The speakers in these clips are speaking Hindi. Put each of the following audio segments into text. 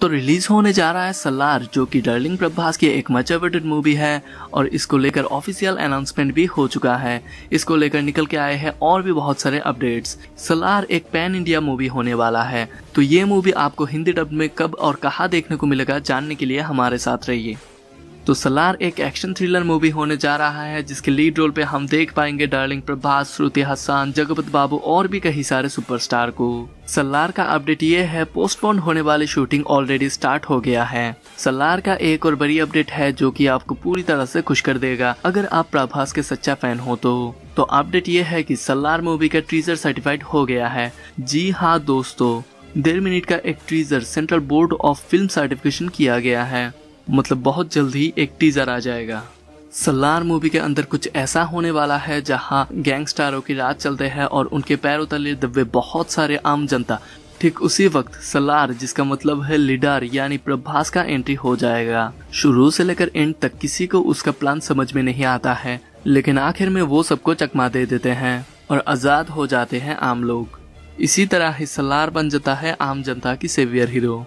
तो रिलीज होने जा रहा है सलार जो कि डर्लिंग प्रभास की एक मच अवेटेड मूवी है और इसको लेकर ऑफिशियल अनाउंसमेंट भी हो चुका है इसको लेकर निकल के आए हैं और भी बहुत सारे अपडेट्स सलार एक पैन इंडिया मूवी होने वाला है तो ये मूवी आपको हिंदी डब में कब और कहा देखने को मिलेगा जानने के लिए हमारे साथ रहिए तो सलार एक एक्शन थ्रिलर मूवी होने जा रहा है जिसके लीड रोल पे हम देख पाएंगे डार्लिंग प्रभास श्रुति हसन जगपत बाबू और भी कई सारे सुपरस्टार को सलार का अपडेट ये है पोस्टपोन होने वाली शूटिंग ऑलरेडी स्टार्ट हो गया है सलार का एक और बड़ी अपडेट है जो कि आपको पूरी तरह से खुश कर देगा अगर आप प्रभास के सच्चा फैन हो तो तो अपडेट ये है कि सलार मूवी का ट्रीजर सर्टिफाइड हो गया है जी हाँ दोस्तों डेढ़ मिनट का एक teaser central board of film certification किया गया है मतलब बहुत जल्द ही एक टीजर आ जाएगा सलार मूवी के अंदर कुछ ऐसा होने वाला है जहां गैंगस्टारों की रात चलते हैं और उनके पैरों तले दबे बहुत सारे आम जनता ठीक उसी वक्त सलार जिसका मतलब है लीडर यानी प्रभास का एंट्री हो जाएगा शुरू से लेकर एंड तक किसी को उसका प्लान समझ में नहीं आता है लेकिन आखिर में वो सबको चकमा दे देते हैं और आजाद हो जाते हैं आम लोग इसी तरह ही सलार बन जाता है आम जनता की सेवियर हीरो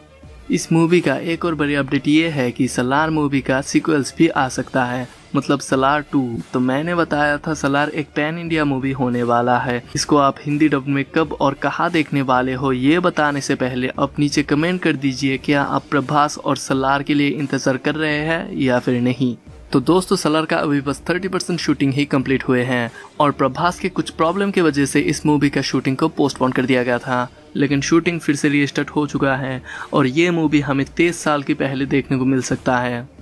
इस मूवी का एक और बड़ी अपडेट ये है कि सलार मूवी का सीक्वल्स भी आ सकता है मतलब सलार टू तो मैंने बताया था सलार एक पैन इंडिया मूवी होने वाला है इसको आप हिंदी डब में कब और कहा देखने वाले हो ये बताने से पहले आप नीचे कमेंट कर दीजिए क्या आप प्रभास और सलार के लिए इंतजार कर रहे हैं या फिर नहीं तो दोस्तों सलार का अभी बस 30 परसेंट शूटिंग ही कंप्लीट हुए हैं और प्रभास के कुछ प्रॉब्लम की वजह से इस मूवी का शूटिंग को पोस्टपोन कर दिया गया था लेकिन शूटिंग फिर से रिस्टार्ट हो चुका है और ये मूवी हमें तेईस साल के पहले देखने को मिल सकता है